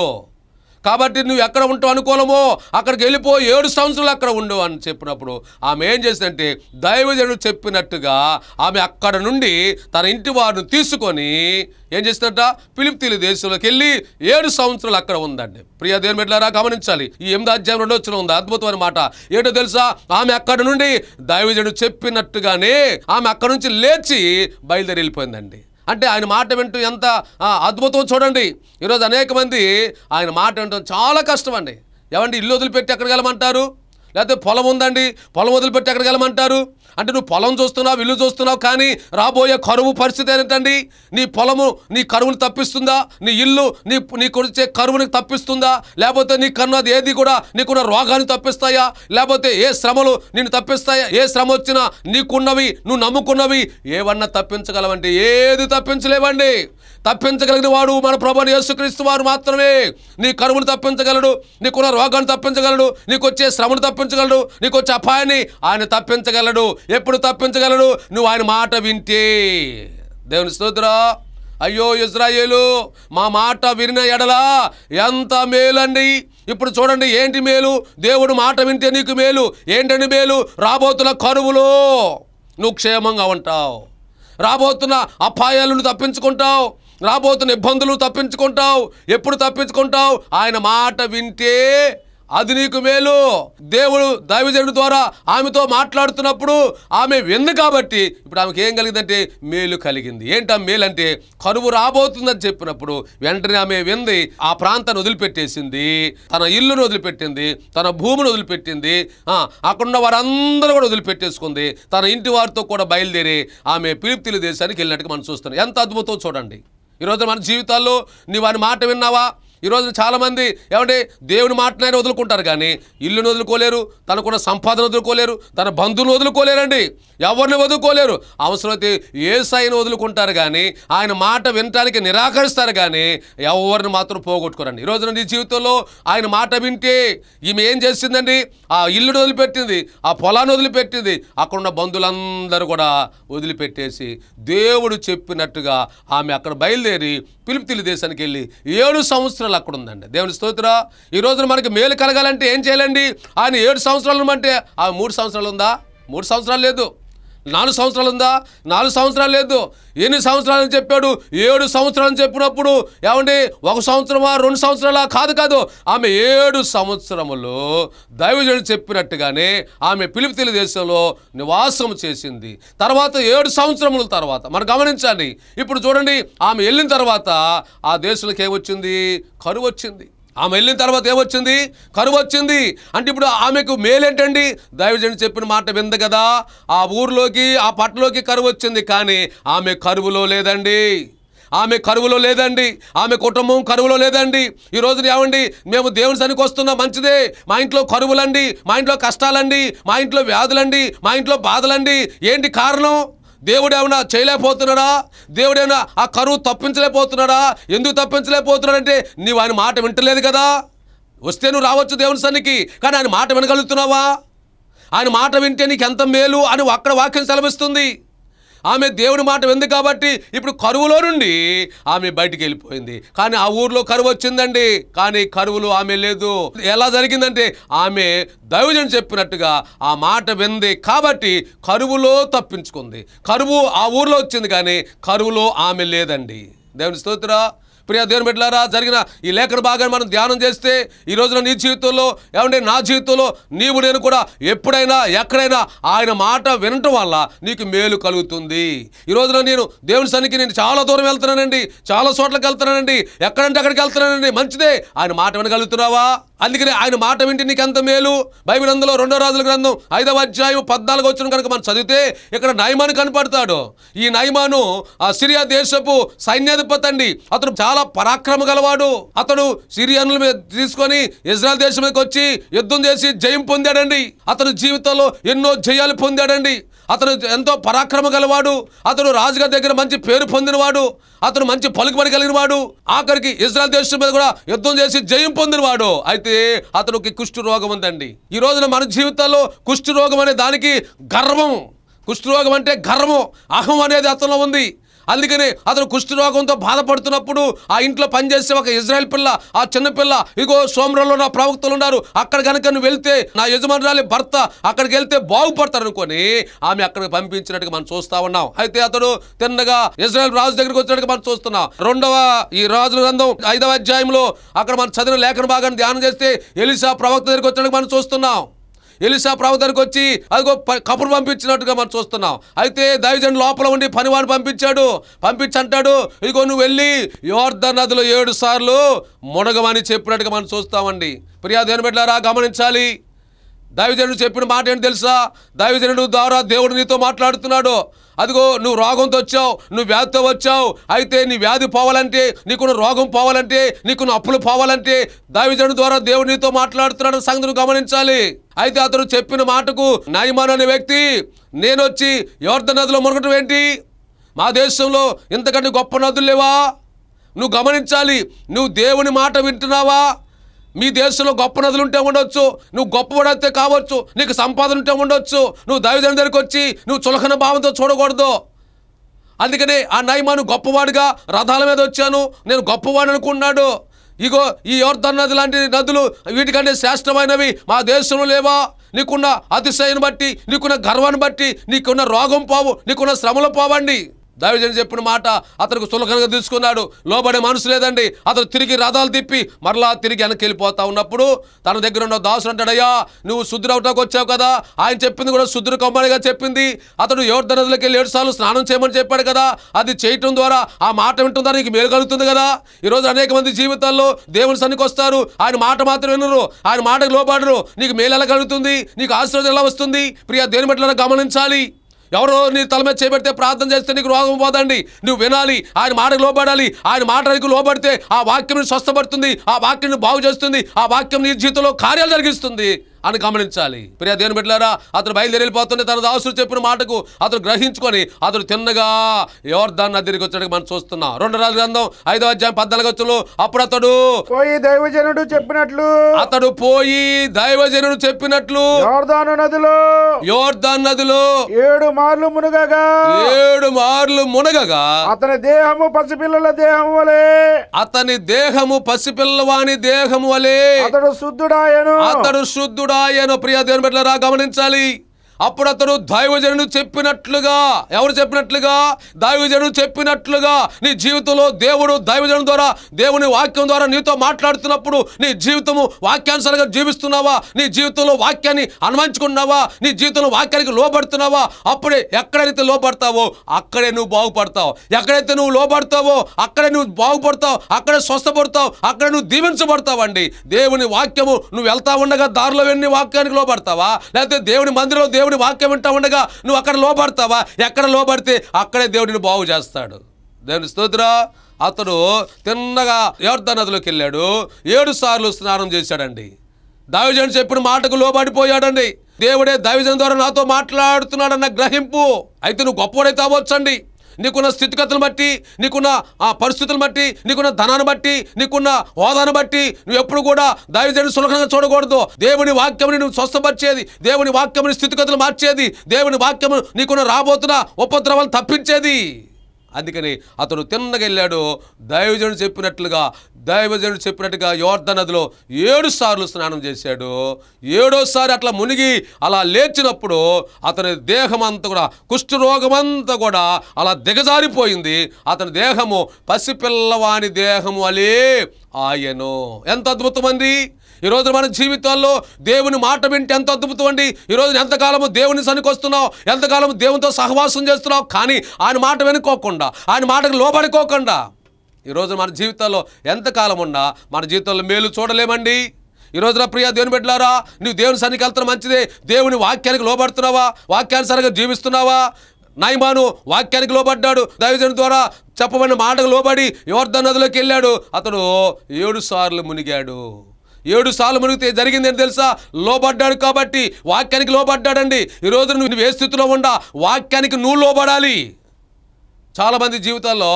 కాబట్టి నువ్వు ఎక్కడ ఉంటావు అనుకూలమో అక్కడికి వెళ్ళిపో ఏడు సంవత్సరాలు అక్కడ ఉండవు అని చెప్పినప్పుడు ఆమె ఏం చేసిందంటే దైవజనుడు చెప్పినట్టుగా ఆమె అక్కడ నుండి తన ఇంటి వారిని తీసుకొని ఏం చేసినట్ట పిలిపితీలు దేశంలోకి వెళ్ళి ఏడు సంవత్సరాలు అక్కడ ఉందండి ప్రియ దేవుని బిడ్డారా గమనించాలి ఈ ఎనిమిది అధ్యాయం రెండు వచ్చిన ఉంది అద్భుతమైన మాట ఏంటో తెలుసా ఆమె అక్కడ నుండి దైవజనుడు చెప్పినట్టుగానే ఆమె అక్కడ నుంచి లేచి బయలుదేరి వెళ్ళిపోయిందండి అంటే ఆయన మాట వింటూ ఎంత అద్భుతం చూడండి ఈరోజు అనేక మంది ఆయన మాట వింటూ చాలా కష్టం అండి ఎవండి ఇల్లు వదిలిపెట్టి ఎక్కడికి వెళ్ళమంటారు లేకపోతే పొలం ఉందండి పొలం వదిలిపెట్టి ఎక్కడికి వెళ్ళమంటారు అంటే నువ్వు పొలం చూస్తున్నావు ఇల్లు చూస్తున్నావు కానీ రాబోయే కరువు పరిస్థితి ఏంటండి నీ పొలము నీ కరువును తప్పిస్తుందా నీ ఇల్లు నీ నీ కొడిచే కరువుని తప్పిస్తుందా లేకపోతే నీ కన్నది ఏది కూడా నీకున్న రోగాన్ని తప్పిస్తాయా లేకపోతే ఏ శ్రమలు నిన్ను తప్పిస్తాయా ఏ శ్రమ వచ్చినా నీకున్నవి నువ్వు నమ్ముకున్నవి ఏవన్నా తప్పించగలవండి ఏది తప్పించలేవండి తప్పించగలిగిన వాడు మన ప్రభుని యేసుక్రీస్తు వారు మాత్రమే నీ కరువును తప్పించగలడు నీకున్న రోగాన్ని తప్పించగలడు నీకు వచ్చే శ్రమను తప్పించగలడు నీకు వచ్చే అపాయాన్ని ఆయన తప్పించగలడు ఎప్పుడు తప్పించగలడు నువ్వు ఆయన మాట వింటే దేవుని స్తోత్రా అయ్యో ఇజ్రాయేలు మా మాట విరిన ఎడలా ఎంత మేలండి ఇప్పుడు చూడండి ఏంటి మేలు దేవుడు మాట వింటే నీకు మేలు ఏంటండి మేలు రాబోతున్న కరువులు నువ్వు క్షేమంగా ఉంటావు రాబోతున్న అపాయాలను తప్పించుకుంటావు రాబోతున్న ఇబ్బందులు తప్పించుకుంటావు ఎప్పుడు తప్పించుకుంటావు ఆయన మాట వింటే అది నీకు మేలు దేవుడు దైవజనుడు ద్వారా ఆమెతో మాట్లాడుతున్నప్పుడు ఆమె వింది కాబట్టి ఇప్పుడు ఆమెకి ఏం కలిగిందంటే మేలు కలిగింది ఏంట మేలు అంటే కరువు రాబోతుందని చెప్పినప్పుడు వెంటనే ఆమె వింది ఆ ప్రాంతాన్ని వదిలిపెట్టేసింది తన ఇల్లును వదిలిపెట్టింది తన భూమిని వదిలిపెట్టింది అక్కడున్న వారందరూ కూడా వదిలిపెట్టేసుకుంది తన ఇంటి వారితో కూడా బయలుదేరి ఆమె పిలుపుతిలు దేశానికి వెళ్ళినట్టుగా మనం చూస్తున్నాం ఎంత అద్భుతం చూడండి ఈరోజు మన జీవితాల్లో నీ వాని మాట విన్నావా ఈరోజు చాలామంది ఏమంటే దేవుని మాట్లాడిన వదులుకుంటారు కానీ ఇల్లును వదులుకోలేరు తనకున్న సంపాదన వదులుకోలేరు తన బంధువులు వదులుకోలేరండి ఎవరిని వదులుకోలేరు అవసరమైతే సైని వదులుకుంటారు కానీ ఆయన మాట వినటానికి నిరాకరిస్తారు కానీ ఎవరిని మాత్రం పోగొట్టుకోరండి ఈరోజు నీ జీవితంలో ఆయన మాట వింటే ఈమె ఏం చేసిందండి ఆ ఇల్లును వదిలిపెట్టింది ఆ పొలాన్ని వదిలిపెట్టింది అక్కడున్న బంధువులందరూ కూడా వదిలిపెట్టేసి దేవుడు చెప్పినట్టుగా ఆమె అక్కడ బయలుదేరి పిలుపుతిల్లి దేశానికి వెళ్ళి ఏడు సంవత్సరాలు మోడల్ అక్కడ ఉందండి దేవుని స్తోత్ర ఈ రోజున మనకి మేలు కలగాలంటే ఏం చేయాలండి ఆయన ఏడు సంవత్సరాలు అంటే ఆ మూడు సంవత్సరాలు ఉందా మూడు సంవత్సరాలు లేదు నాలుగు సంవత్సరాలు ఉందా నాలుగు సంవత్సరాలు లేదు ఎన్ని సంవత్సరాలు అని చెప్పాడు ఏడు సంవత్సరాలు చెప్పినప్పుడు ఏమండి ఒక సంవత్సరమా రెండు సంవత్సరాలా కాదు కాదు ఆమె ఏడు సంవత్సరములు దైవజనుడు చెప్పినట్టుగానే ఆమె పిలిపి దేశంలో నివాసం చేసింది తర్వాత ఏడు సంవత్సరముల తర్వాత మనం గమనించాలి ఇప్పుడు చూడండి ఆమె వెళ్ళిన తర్వాత ఆ దేశంలోకి ఏమొచ్చింది కరువు వచ్చింది ఆమె వెళ్ళిన తర్వాత ఏమొచ్చింది కరువు వచ్చింది అంటే ఇప్పుడు ఆమెకు మేలేంటండి దైవజని చెప్పిన మాట వింద కదా ఆ ఊర్లోకి ఆ పట్టలోకి కరువు వచ్చింది కానీ ఆమె కరువులో లేదండి ఆమె కరువులో లేదండి ఆమె కుటుంబం కరువులో లేదండి ఈ రోజున ఏమండి మేము దేవుని సనికి వస్తున్నాం మంచిదే మా ఇంట్లో కరువులండి మా ఇంట్లో కష్టాలండి మా ఇంట్లో వ్యాధులండి మా ఇంట్లో బాధలండి ఏంటి కారణం దేవుడేమైనా చేయలేకపోతున్నాడా దేవుడేమైనా ఆ కరువు తప్పించలేకపోతున్నాడా ఎందుకు తప్పించలేకపోతున్నాడంటే నీవు ఆయన మాట వింటలేదు కదా వస్తే నువ్వు రావచ్చు దేవుని సన్నికి కానీ ఆయన మాట వినగలుగుతున్నావా ఆయన మాట వింటే నీకు ఎంత మేలు అని అక్కడ వాక్యం సెలవిస్తుంది ఆమె దేవుని మాట వింది కాబట్టి ఇప్పుడు కరువులో నుండి ఆమె బయటికి వెళ్ళిపోయింది కానీ ఆ ఊర్లో కరువు వచ్చిందండి కానీ కరువులు ఆమె లేదు ఎలా జరిగిందంటే ఆమె దైవజన్ చెప్పినట్టుగా ఆ మాట వింది కాబట్టి కరువులో తప్పించుకుంది కరువు ఆ ఊర్లో వచ్చింది కానీ కరువులో ఆమె లేదండి దేవుని స్తోత్ర ప్రియా దేవుని బిడ్డలారా జరిగిన ఈ లేఖన భాగాన్ని మనం ధ్యానం చేస్తే ఈ రోజున నీ జీవితంలో ఏమంటే నా జీవితంలో నీవు నేను కూడా ఎప్పుడైనా ఎక్కడైనా ఆయన మాట వినటం వల్ల నీకు మేలు కలుగుతుంది ఈ రోజున నేను దేవుని సన్నికి నేను చాలా దూరం వెళ్తున్నానండి చాలా చోట్లకి వెళ్తున్నానండి ఎక్కడంటే అక్కడికి వెళ్తున్నానండి మంచిదే ఆయన మాట వినగలుగుతున్నావా అందుకని ఆయన మాట వింటే ఎంత మేలు బైబిల్ అందులో రెండో రాజుల గ్రంథం ఐదవ అధ్యాయం పద్నాలుగు వచ్చిన కనుక మనం చదివితే ఇక్కడ నయమాను కనపడతాడు ఈ నయమాను ఆ సిరియా దేశపు సైన్యాధిపతి అండి అతడు చాలా పరాక్రమ గలవాడు అతడు సిరియాను మీద తీసుకొని ఇజ్రాయల్ దేశం వచ్చి యుద్ధం చేసి జయం పొందాడండి అతను జీవితంలో ఎన్నో జయాలు పొందాడండి అతను ఎంతో పరాక్రమ గలవాడు అతను రాజుగారి దగ్గర మంచి పేరు పొందినవాడు అతను మంచి పలుకుబడి కలిగినవాడు ఆఖరికి ఇజ్రాయల్ దేశం మీద కూడా యుద్ధం చేసి జయం పొందినవాడు అయితే అతనికి కుష్టి రోగం ఉందండి ఈ రోజున మన జీవితాల్లో కుష్టి రోగం అనే దానికి గర్వం రోగం అంటే గర్వం అహం అనేది అతను ఉంది అందుకని అతను కుష్ఠరోగంతో బాధపడుతున్నప్పుడు ఆ ఇంట్లో పనిచేసే ఒక ఇజ్రాయెల్ పిల్ల ఆ చిన్నపిల్ల ఇగో సోమరంలో నా ప్రవక్తలు ఉన్నారు అక్కడ కనుక నువ్వు వెళ్తే నా యజమానురాలి భర్త అక్కడికి వెళ్తే బాగుపడతారు అనుకొని ఆమె అక్కడికి పంపించినట్టుగా మనం చూస్తా ఉన్నాం అయితే అతడు తిన్నగా ఇజ్రాయెల్ రాజు దగ్గరికి వచ్చినట్టు మనం చూస్తున్నాం రెండవ ఈ రాజుల గ్రంథం ఐదవ అధ్యాయంలో అక్కడ మనం చదివిన లేఖన భాగాన్ని ధ్యానం చేస్తే ఎలిసా ప్రవక్త దగ్గరికి వచ్చినట్టు మనం చూస్తున్నాం ఎలిసా ప్రవదనకు వచ్చి అదిగో కబురు పంపించినట్టుగా మనం చూస్తున్నాం అయితే దైవజన్ లోపల ఉండి పనివాడు పంపించాడు పంపించి అంటాడు ఇదిగో నువ్వు వెళ్ళి యోర్ధ నదిలో ఏడు సార్లు మునగమని చెప్పినట్టుగా మనం చూస్తామండి ప్రియా దేని పెట్టారా గమనించాలి దైవజనుడు చెప్పిన మాట ఏంటి తెలుసా దైవజనుడు ద్వారా దేవుడు నీతో మాట్లాడుతున్నాడు అదిగో నువ్వు రోగంతో వచ్చావు నువ్వు వ్యాధితో వచ్చావు అయితే నీ వ్యాధి పోవాలంటే నువ్వు రోగం పోవాలంటే నీకున్న అప్పులు పోవాలంటే దైవజనుడు ద్వారా దేవుడు నీతో మాట్లాడుతున్నాడు సంగతిని గమనించాలి అయితే అతను చెప్పిన మాటకు న్యాయమాన్ అనే వ్యక్తి నేనొచ్చి యువర్ధ నదిలో మునగటం ఏంటి మా దేశంలో ఇంతకంటే గొప్ప నదులు లేవా నువ్వు గమనించాలి నువ్వు దేవుని మాట వింటున్నావా మీ దేశంలో గొప్ప నదులు ఉంటే ఉండొచ్చు నువ్వు గొప్పవాడైతే కావచ్చు నీకు సంపాదన ఉంటే ఉండొచ్చు నువ్వు దైవజన దగ్గరికి వచ్చి నువ్వు చులకన భావంతో చూడకూడదు అందుకనే ఆ నయమాను గొప్పవాడిగా రథాల మీద వచ్చాను నేను గొప్పవాడు అనుకున్నాడు ఇగో ఈ యోర్ధన్ నది లాంటి నదులు వీటికంటే శ్రేష్టమైనవి మా దేశంలో లేవా నీకున్న అతిశయను బట్టి నీకున్న గర్వాన్ని బట్టి నీకున్న రోగం పావు నీకున్న శ్రమలు పోవండి దావిదని చెప్పిన మాట అతనికి సులకనగా తీసుకున్నాడు లోబడే మనసు లేదండి అతను తిరిగి రథాలు తిప్పి మరలా తిరిగి వెనక్కి వెళ్ళిపోతా ఉన్నప్పుడు తన దగ్గర ఉన్న దాసుడు అంటాడయ్యా నువ్వు అవటానికి వచ్చావు కదా ఆయన చెప్పింది కూడా శుద్ధుడు కొమ్మడిగా చెప్పింది అతడు ఎవరి నదులకి వెళ్ళి ఏడు సార్లు స్నానం చేయమని చెప్పాడు కదా అది చేయటం ద్వారా ఆ మాట వింటుందా నీకు మేలు కలుగుతుంది కదా ఈరోజు అనేక మంది జీవితాల్లో దేవుని సన్నికి వస్తారు ఆయన మాట మాత్రం వినరు ఆయన మాటకు లోపాడరు నీకు మేలు ఎలా కలుగుతుంది నీకు ఆశీర్వాదం ఎలా వస్తుంది ప్రియా దేని బట్టి గమనించాలి ఎవరో నీ తల మీద చేపెడితే ప్రార్థన చేస్తే నీకు రోగం పోదండి నువ్వు వినాలి ఆయన మాటకు లోబడాలి ఆయన మాటలకు లోబడితే ఆ వాక్యం స్వస్థపడుతుంది ఆ వాక్యం బాగు చేస్తుంది ఆ వాక్యం నీ జీవితంలో కార్యాలు జరిగిస్తుంది అని గమనించాలి ప్రియా దేవుని బిడ్డలారా అతను బయలుదేరిపోతుంటే తన దాసులు చెప్పిన మాటకు అతను గ్రహించుకొని అతను తిన్నగా ఎవరిదాన్ని అద్దరికి వచ్చాడు మనం చూస్తున్నాం రెండు రాజు గ్రంథం ఐదో అధ్యాయం పద్నాలుగు వచ్చులు అప్పుడు అతడు పోయి దైవజనుడు చెప్పినట్లు అతడు పోయి దైవజనుడు చెప్పినట్లు నదిలో యోర్దాన్ నదిలో ఏడు మార్లు మునగగా ఏడు మార్లు మునగగా అతని దేహము పసిపిల్లల దేహము వలె అతని దేహము పసిపిల్లవాని దేహము వలె అతడు శుద్ధుడాయను అతడు శుద్ధుడు కూడా ఆయన ప్రియ దేవుని బిడ్డలరా గమనించాలి అప్పుడు అతడు దైవజనుడు చెప్పినట్లుగా ఎవరు చెప్పినట్లుగా దైవజనుడు చెప్పినట్లుగా నీ జీవితంలో దేవుడు దైవజనుడు ద్వారా దేవుని వాక్యం ద్వారా నీతో మాట్లాడుతున్నప్పుడు నీ జీవితము వాక్యానుసారంగా జీవిస్తున్నావా నీ జీవితంలో వాక్యాన్ని అనుమంచుకున్నావా నీ జీవితంలో వాక్యానికి లోపడుతున్నావా అప్పుడే ఎక్కడైతే లోపడతావో అక్కడే నువ్వు బాగుపడతావు ఎక్కడైతే నువ్వు లోపడతావో అక్కడే నువ్వు బాగుపడతావు అక్కడే స్వస్థపడతావు అక్కడే నువ్వు దీవించబడతావండి దేవుని వాక్యము నువ్వు వెళ్తా ఉండగా దారిలో వెళ్ళి వాక్యానికి లోపడతావా లేకపోతే దేవుని మందిరంలో దేవుని దేవుని వాక్యం వింటా ఉండగా నువ్వు అక్కడ లోబడతావా ఎక్కడ లోబడితే అక్కడే దేవుడిని బాగు చేస్తాడు దేవుని స్తోత్ర అతడు తిన్నగా ఎవరిదా నదిలోకి వెళ్ళాడు ఏడు సార్లు స్నానం చేశాడండి దావిజన్ చెప్పిన మాటకు లోబడిపోయాడండి దేవుడే దావిజన్ ద్వారా నాతో మాట్లాడుతున్నాడన్న గ్రహింపు అయితే నువ్వు గొప్పవాడైతే అవ్వచ్చండి నీకున్న స్థితిగతులు బట్టి నీకున్న ఆ పరిస్థితులను బట్టి నీకున్న ధనాన్ని బట్టి నీకున్న హోదాను బట్టి నువ్వు ఎప్పుడు కూడా దైవదేవుని సులభంగా చూడకూడదు దేవుని వాక్యముని నువ్వు స్వస్థపరిచేది దేవుని వాక్యముని స్థితిగతులు మార్చేది దేవుని వాక్యము నీకున్న రాబోతున్న ఉపద్రవాలు తప్పించేది అందుకని అతడు తిన్నగెళ్ళాడు దైవజనుడు చెప్పినట్లుగా దైవజనుడు చెప్పినట్టుగా యువర్ధ నదిలో ఏడు సార్లు స్నానం చేశాడు ఏడోసారి అట్లా మునిగి అలా లేచినప్పుడు అతని దేహం అంతా కూడా కుష్ఠరోగమంతా కూడా అలా దిగజారిపోయింది అతని దేహము పసిపిల్లవాని దేహము అలే ఆయను ఎంత అద్భుతమంది ఈరోజు మన జీవితాల్లో దేవుని మాట వింటే ఎంత అద్భుతం అండి ఈరోజు ఎంతకాలము దేవుని వస్తున్నావు ఎంతకాలము దేవునితో సహవాసం చేస్తున్నావు కానీ ఆయన మాట వెనుకోకుండా ఆయన మాటకు లోబడుకోకుండా ఈరోజు మన జీవితాల్లో ఎంతకాలం ఉన్నా మన జీవితంలో మేలు చూడలేమండి రోజున ప్రియ దేవుని బిడ్డలారా నువ్వు దేవుని సన్నికి వెళ్తున్న మంచిదే దేవుని వాక్యానికి లోబడుతున్నావా వాక్యానుసారంగా జీవిస్తున్నావా నైమాను వాక్యానికి లోబడ్డాడు దైవజను ద్వారా చెప్పబడిన మాటకు లోబడి యువర్ధ నదిలోకి వెళ్ళాడు అతడు ఏడు సార్లు మునిగాడు ఏడు సార్లు మునిగితే జరిగిందని తెలుసా లోబడ్డాడు కాబట్టి వాక్యానికి లోబడ్డాడండి ఈరోజు నువ్వు ఏ స్థితిలో ఉండా వాక్యానికి నువ్వు లోబడాలి చాలామంది జీవితాల్లో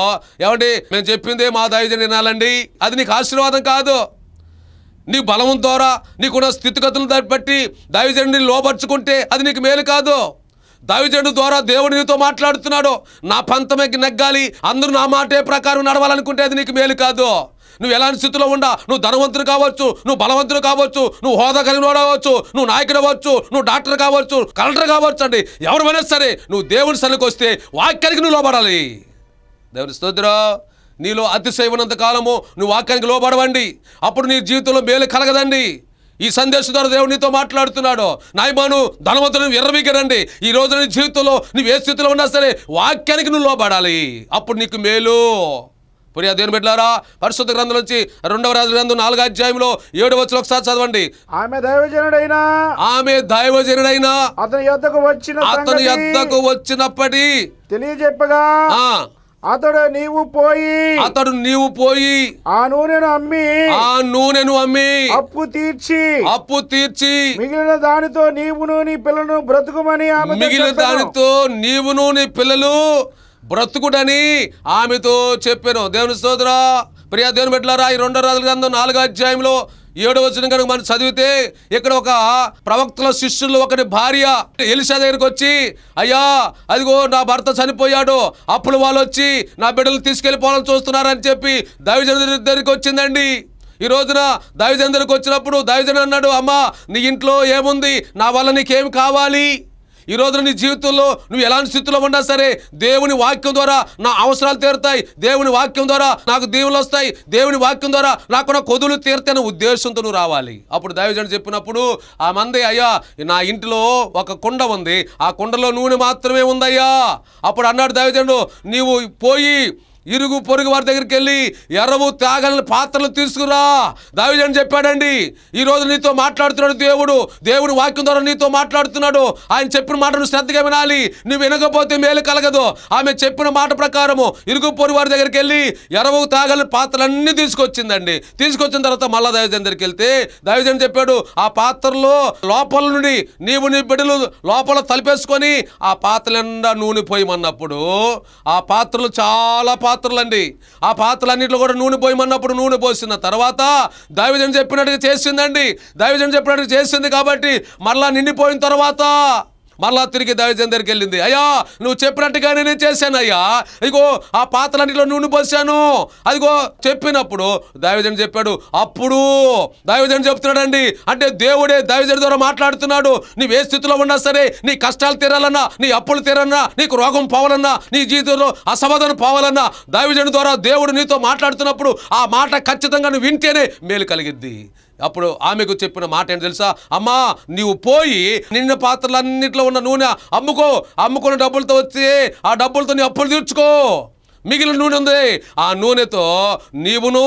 ఏమండి నేను చెప్పిందే మా దైవజన్ వినాలండి అది నీకు ఆశీర్వాదం కాదు నీ బలం ద్వారా నీకున్న స్థితిగతులు బట్టి దైవజనుడిని లోపరుచుకుంటే అది నీకు మేలు కాదు దావిజండు ద్వారా దేవుడు నీతో మాట్లాడుతున్నాడు నా పంతమే నెగ్గాలి అందరూ నా మాటే ప్రకారం నడవాలనుకుంటే అది నీకు మేలు కాదు నువ్వు ఎలాంటి స్థితిలో ఉండా నువ్వు ధనవంతుడు కావచ్చు నువ్వు బలవంతుడు కావచ్చు నువ్వు హోదా కలిగిన కావచ్చు నువ్వు నాయకుడు అవ్వచ్చు నువ్వు డాక్టర్ కావచ్చు కలెక్టర్ కావచ్చు అండి ఎవరిమైనా సరే నువ్వు దేవుని సన్నికి వస్తే వాక్యానికి నువ్వు లోబడాలి దేవుని స్తోత్రం నీలో అతిశయమైనంత కాలము నువ్వు వాక్యానికి లోబడవండి అప్పుడు నీ జీవితంలో మేలు కలగదండి ఈ సందేశం ద్వారా దేవుడు నీతో మాట్లాడుతున్నాడు నాయమాను ధనవంతులను ఎర్రబీకరండి ఈ రోజు నీ జీవితంలో నువ్వు ఏ స్థితిలో ఉన్నా సరే వాక్యానికి నువ్వు లోబడాలి అప్పుడు నీకు మేలు పురియా దేవుని పెట్టారా పరిశుద్ధ గ్రంథం నుంచి రెండవ రాజు గ్రంథం నాలుగో అధ్యాయంలో ఏడు వచ్చిన ఒకసారి చదవండి ఆమె దైవజనుడైనా ఆమె దైవజనుడైనా అతని యొద్దకు వచ్చిన అతని యొద్దకు వచ్చినప్పటి తెలియజెప్పగా అతడు నీవు పోయి అతడు నీవు పోయి ఆ నూనెను అమ్మి ఆ నూనెను అమ్మి అప్పు తీర్చి అప్పు తీర్చి మిగిలిన దానితో నీవును నీ పిల్లలను బ్రతుకుమని మిగిలిన దానితో నీవును నీ పిల్లలు బ్రతుకుడని ఆమెతో చెప్పాను దేవుని సోదర ప్రియా దేవుని బిడ్డలారా ఈ రెండో రాజుల గ్రంథం నాలుగో అధ్యాయంలో ఏడో వచ్చిన కనుక మనం చదివితే ఇక్కడ ఒక ప్రవక్తల శిష్యుల్లో ఒకటి భార్య ఎలిసా దగ్గరికి వచ్చి అయ్యా అదిగో నా భర్త చనిపోయాడు అప్పుడు వాళ్ళు వచ్చి నా బిడ్డలు తీసుకెళ్ళిపోవాలని చూస్తున్నారని చెప్పి దైవజన దగ్గరికి వచ్చిందండి ఈ రోజున దైవజన దగ్గరికి వచ్చినప్పుడు దైవజన అన్నాడు అమ్మ నీ ఇంట్లో ఏముంది నా వల్ల నీకేం కావాలి ఈ రోజున నీ జీవితంలో నువ్వు ఎలాంటి స్థితిలో ఉన్నా సరే దేవుని వాక్యం ద్వారా నా అవసరాలు తీరుతాయి దేవుని వాక్యం ద్వారా నాకు దీవులు వస్తాయి దేవుని వాక్యం ద్వారా నాకు నా కొదులు తీరుతాయన్న ఉద్దేశంతో నువ్వు రావాలి అప్పుడు దైవజను చెప్పినప్పుడు ఆ మంది అయ్యా నా ఇంటిలో ఒక కుండ ఉంది ఆ కుండలో నూనె మాత్రమే ఉందయ్యా అప్పుడు అన్నాడు దైవజనుడు నీవు పోయి ఇరుగు పొరుగు వారి దగ్గరికి వెళ్ళి ఎరవు త్యాగలని పాత్రలు తీసుకురా దావిది చెప్పాడండి ఈరోజు నీతో మాట్లాడుతున్నాడు దేవుడు దేవుడు వాక్యం ద్వారా నీతో మాట్లాడుతున్నాడు ఆయన చెప్పిన మాట నువ్వు శ్రద్ధగా వినాలి నువ్వు వినకపోతే మేలు కలగదు ఆమె చెప్పిన మాట ప్రకారము ఇరుగు పొరుగు వారి దగ్గరికి వెళ్ళి ఎరవు త్యాగలని పాత్రలన్నీ తీసుకొచ్చిందండి తీసుకొచ్చిన తర్వాత మళ్ళా దావిది దగ్గరికి వెళ్తే దావిది చెప్పాడు ఆ పాత్రలో లోపల నుండి నీవు నీ బిడ్డలు లోపల తలిపేసుకొని ఆ పాత్రలు నూనె పోయమన్నప్పుడు ఆ పాత్రలు చాలా పాత్ర పాత్రలు అండి ఆ అన్నింటిలో కూడా నూనె పోయమన్నప్పుడు నూనె పోసిన తర్వాత దైవజం చెప్పినట్టుగా చేసిందండి దైవజం చెప్పినట్టుగా చేసింది కాబట్టి మరలా నిండిపోయిన తర్వాత మరలా తిరిగి దైవజన్ దగ్గరికి వెళ్ళింది అయ్యా నువ్వు చెప్పినట్టుగా నేను చేశాను అయ్యా ఇగో ఆ పాత్రలన్నింటిలో నూనె పోసాను అదిగో చెప్పినప్పుడు దైవజన్ చెప్పాడు అప్పుడు దైవజన్ చెప్తున్నాడండి అంటే దేవుడే దైవజని ద్వారా మాట్లాడుతున్నాడు నీవు ఏ స్థితిలో ఉన్నా సరే నీ కష్టాలు తీరాలన్నా నీ అప్పులు తీరన్నా నీకు రోగం పోవాలన్నా నీ జీవితంలో అసమాధానం పోవాలన్నా దైవజని ద్వారా దేవుడు నీతో మాట్లాడుతున్నప్పుడు ఆ మాట ఖచ్చితంగా నువ్వు వింటేనే మేలు కలిగిద్ది అప్పుడు ఆమెకు చెప్పిన మాట ఏంటి తెలుసా అమ్మా నీవు పోయి నిన్న పాత్రలన్నింటిలో ఉన్న నూనె అమ్ముకో అమ్ముకున్న డబ్బులతో వచ్చి ఆ డబ్బులతో నీ అప్పులు తీర్చుకో మిగిలిన నూనె ఉంది ఆ నూనెతో నీవును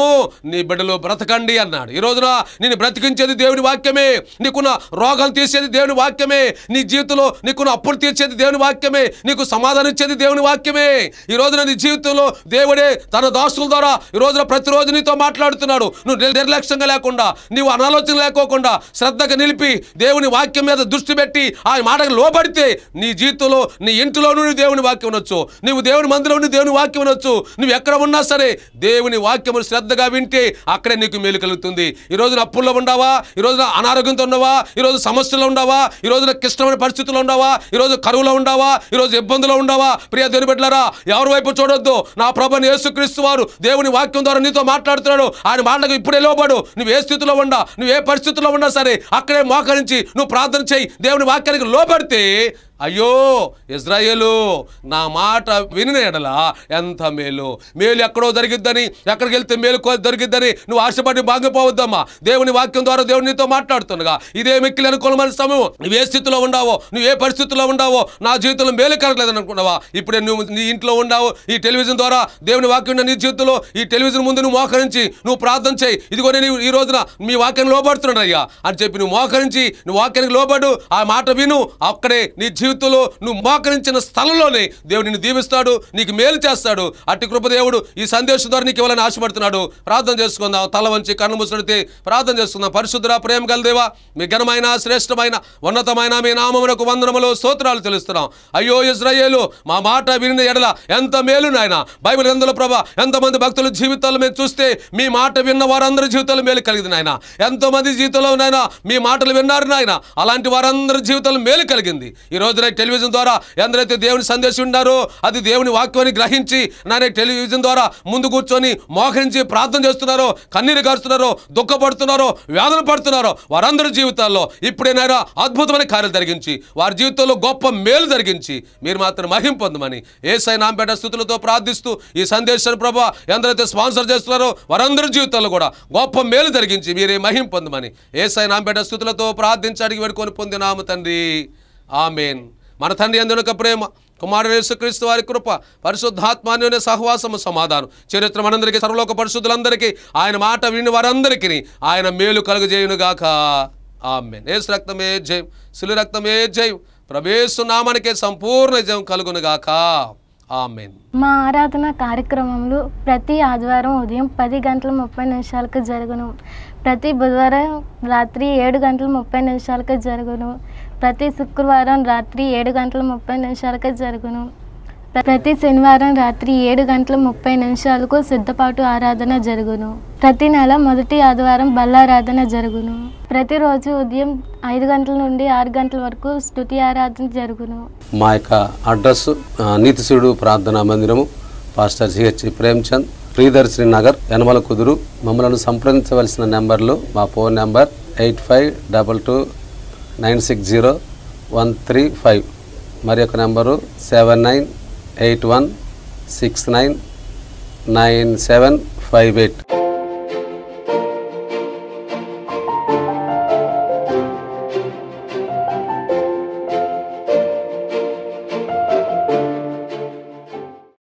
నీ బిడ్డలు బ్రతకండి అన్నాడు ఈ రోజున నేను బ్రతికించేది దేవుని వాక్యమే నీకున్న రోగాలు తీసేది దేవుని వాక్యమే నీ జీవితంలో నీకున్న అప్పులు తీర్చేది దేవుని వాక్యమే నీకు సమాధానం ఇచ్చేది దేవుని వాక్యమే ఈ రోజున నీ జీవితంలో దేవుడే తన దాసుల ద్వారా ఈ రోజున ప్రతిరోజు నీతో మాట్లాడుతున్నాడు నువ్వు నిర్లక్ష్యంగా లేకుండా నీవు అనాలోచన లేకోకుండా శ్రద్ధగా నిలిపి దేవుని వాక్యం మీద దృష్టి పెట్టి ఆ మాటకు లోబడితే నీ జీవితంలో నీ ఇంటిలో నుండి దేవుని వాక్యం ఉండొచ్చు నీవు దేవుని మందిలో నుండి దేవుని వాక్యం కానొచ్చు నువ్వు ఎక్కడ ఉన్నా సరే దేవుని వాక్యములు శ్రద్ధగా వింటే అక్కడే నీకు మేలు కలుగుతుంది ఈరోజు అప్పుల్లో ఉండవా ఈరోజు అనారోగ్యంతో ఉండవా ఈరోజు సమస్యలు ఉండవా ఈరోజు క్లిష్టమైన పరిస్థితుల్లో ఉండవా ఈరోజు కరువులో ఉండవా ఈరోజు ఇబ్బందులు ఉండవా ప్రియ దేవుని ఎవరి వైపు చూడొద్దు నా ప్రభుని యేసుక్రీస్తు వారు దేవుని వాక్యం ద్వారా నీతో మాట్లాడుతున్నాడు ఆయన మాటలకు ఇప్పుడే లోబడు నువ్వు ఏ స్థితిలో ఉండా నువ్వు ఏ పరిస్థితిలో ఉన్నా సరే అక్కడే మోకరించి నువ్వు ప్రార్థన చేయి దేవుని వాక్యానికి లోబడితే అయ్యో ఇజ్రాయేలు నా మాట వినిన ఎడల ఎంత మేలు మేలు ఎక్కడో జరిగిద్దని ఎక్కడికి వెళ్తే మేలు దొరికిద్దని నువ్వు ఆశపడి బాగిపోవద్దమ్మా దేవుని వాక్యం ద్వారా దేవుడు నీతో మాట్లాడుతుండగా ఇదే మిక్కిలి అనుకూలమైన సమయం నువ్వు ఏ స్థితిలో ఉండావో నువ్వు ఏ పరిస్థితుల్లో ఉండావో నా జీవితంలో మేలు కలగలేదని అనుకున్నావా ఇప్పుడే నువ్వు నీ ఇంట్లో ఉండావు ఈ టెలివిజన్ ద్వారా దేవుని వాక్యం నీ జీవితంలో ఈ టెలివిజన్ ముందు నువ్వు మోకరించి నువ్వు ప్రార్థన చేయి ఇదిగో నేను ఈ రోజున మీ వాక్యాన్ని లోపడుతున్నాడు అయ్యా అని చెప్పి నువ్వు మోకరించి నువ్వు వాక్యానికి లోపడు ఆ మాట విను అక్కడే నీ జీవితం జీవితంలో నువ్వు మోకరించిన స్థలంలోనే దేవుడు నిన్ను దీవిస్తాడు నీకు మేలు చేస్తాడు అట్టి కృపదేవుడు ఈ సందేశం ద్వారా నీకు ఇవ్వాలని ఆశపడుతున్నాడు ప్రార్థన చేసుకుందాం తల వంచి కన్ను ముసడితే ప్రార్థన చేసుకుందాం పరిశుద్ధ ప్రేమ గలదేవా మీ ఘనమైన శ్రేష్టమైన ఉన్నతమైన మీ నామమునకు వందనములు స్తోత్రాలు తెలుస్తున్నాం అయ్యో ఇజ్రాయేలు మా మాట విని ఎడల ఎంత మేలు నాయన బైబిల్ ఎందులో ప్రభా ఎంతమంది భక్తుల జీవితాలు మేము చూస్తే మీ మాట విన్న వారందరి జీవితాలు మేలు కలిగింది నాయన ఎంతోమంది జీవితంలో నాయన మీ మాటలు విన్నారు నాయన అలాంటి వారందరి జీవితాలు మేలు కలిగింది ఈరోజు నాయన టెలివిజన్ ద్వారా ఎందరైతే దేవుని సందేశం ఉన్నారో అది దేవుని వాక్యాన్ని గ్రహించి నాయన టెలివిజన్ ద్వారా ముందు కూర్చొని మోహరించి ప్రార్థన చేస్తున్నారో కన్నీరు కారుస్తున్నారో దుఃఖపడుతున్నారో వ్యాధులు పడుతున్నారో వారందరి జీవితాల్లో ఇప్పుడేనారా అద్భుతమైన కార్యం జరిగించి వారి జీవితంలో గొప్ప మేలు జరిగించి మీరు మాత్రం మహిం పొందమని ఏసై నాంపేట స్థుతులతో ప్రార్థిస్తూ ఈ సందేశాన్ని ప్రభా ఎందరైతే స్పాన్సర్ చేస్తున్నారో వారందరి జీవితంలో కూడా గొప్ప మేలు జరిగించి మీరే మహిం పొందమని ఏసై నాంపేట స్థుతులతో ప్రార్థించి అడిగి వేడుకొని పొందినాము తండ్రి ఆమెన్ మన తండ్రి అందునొక ప్రేమ కుమారుడు యేసుక్రీస్తు వారి కృప పరిశుద్ధాత్మాన్యోనే సహవాసము సమాధానం చరిత్ర మనందరికీ సర్వలోక పరిశుద్ధులందరికీ ఆయన మాట విని వారందరికీ ఆయన మేలు కలుగజేయునుగాక ఆమెన్ ఏసు రక్తమే జయం శిలు రక్తమే జయం ప్రవేశు నామానికే సంపూర్ణ జయం కలుగునుగాక ఆమెన్ మా ఆరాధన కార్యక్రమంలో ప్రతి ఆదివారం ఉదయం పది గంటల ముప్పై నిమిషాలకు జరుగును ప్రతి బుధవారం రాత్రి ఏడు గంటల ముప్పై నిమిషాలకు జరుగును ప్రతి శుక్రవారం రాత్రి ఏడు గంటల ముప్పై నిమిషాలకే జరుగును ప్రతి శనివారం రాత్రి ఏడు గంటల ముప్పై నిమిషాలకు సిద్ధపాటు ఆరాధన జరుగును ప్రతి నెల మొదటి ఆదివారం బల్లారాధన జరుగును ప్రతిరోజు ఉదయం ఐదు గంటల నుండి ఆరు గంటల వరకు స్థుతి ఆరాధన జరుగును మా యొక్క అడ్రస్ నీతిశుడు ప్రార్థనా మందిరము పాస్టర్ సిహెచ్ ప్రేమ్చంద్ ప్రియదర్శిని నగర్ యనమల కుదురు మమ్మలను సంప్రదించవలసిన నెంబర్లు మా phone number eight five double two nine six zero one three five మరి యొక్క number seven nine eight one six nine nine seven five eight